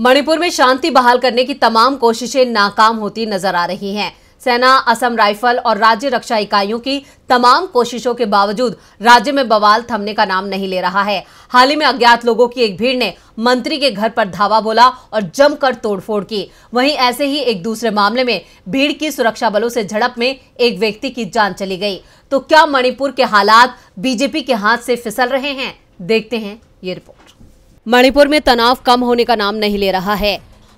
मणिपुर में शांति बहाल करने की तमाम कोशिशें नाकाम होती नजर आ रही हैं सेना असम राइफल और राज्य रक्षा इकाइयों की तमाम कोशिशों के बावजूद राज्य में बवाल थमने का नाम नहीं ले रहा है हाल ही में अज्ञात लोगों की एक भीड़ ने मंत्री के घर पर धावा बोला और जमकर तोड़फोड़ की वहीं ऐसे ही एक दूसरे मामले में भीड़ की सुरक्षा बलों से झड़प में एक व्यक्ति की जान चली गई तो क्या मणिपुर के हालात बीजेपी के हाथ से फिसल रहे हैं देखते हैं ये रिपोर्ट मणिपुर में तनाव कम होने का नाम नहीं ले रहा है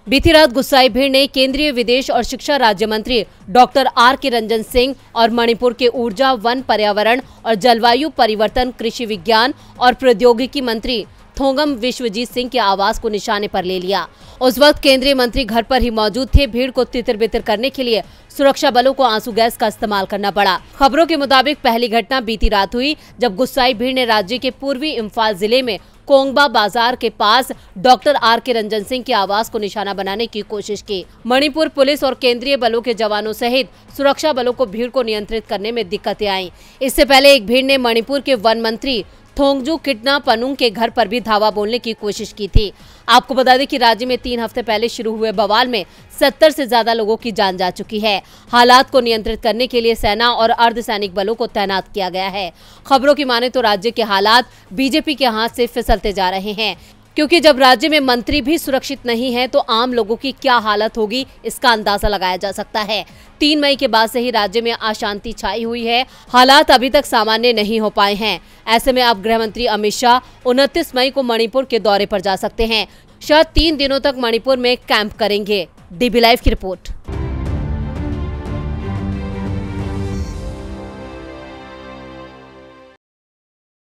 बीती रात गुस्साई भीड़ ने केंद्रीय विदेश और शिक्षा राज्य मंत्री डॉक्टर आर के रंजन सिंह और मणिपुर के ऊर्जा वन पर्यावरण और जलवायु परिवर्तन कृषि विज्ञान और प्रौद्योगिकी मंत्री थोंगम विश्वजीत सिंह के आवास को निशाने पर ले लिया उस वक्त केंद्रीय मंत्री घर पर ही मौजूद थे भीड़ को तितर बितर करने के लिए सुरक्षा बलों को आंसू गैस का इस्तेमाल करना पड़ा खबरों के मुताबिक पहली घटना बीती रात हुई जब गुस्साई भीड़ ने राज्य के पूर्वी इम्फाल जिले में कोंगबा बाजार के पास डॉक्टर आर के रंजन सिंह की आवास को निशाना बनाने की कोशिश की मणिपुर पुलिस और केंद्रीय बलों के जवानों सहित सुरक्षा बलों को भीड़ को नियंत्रित करने में दिक्कतें आई इससे पहले एक भीड़ ने मणिपुर के वन मंत्री थोंगजू किटना अनुंग के घर पर भी धावा बोलने की कोशिश की थी आपको बता दें कि राज्य में तीन हफ्ते पहले शुरू हुए बवाल में सत्तर से ज्यादा लोगों की जान जा चुकी है हालात को नियंत्रित करने के लिए सेना और अर्धसैनिक बलों को तैनात किया गया है खबरों की माने तो राज्य के हालात बीजेपी के हाथ से फिसलते जा रहे हैं क्योंकि जब राज्य में मंत्री भी सुरक्षित नहीं है तो आम लोगों की क्या हालत होगी इसका अंदाजा लगाया जा सकता है तीन मई के बाद से ही राज्य में अशांति छाई हुई है हालात अभी तक सामान्य नहीं हो पाए हैं ऐसे में अब गृह मंत्री अमित शाह उनतीस मई को मणिपुर के दौरे पर जा सकते हैं शाह तीन दिनों तक मणिपुर में कैंप करेंगे डीबी लाइव की रिपोर्ट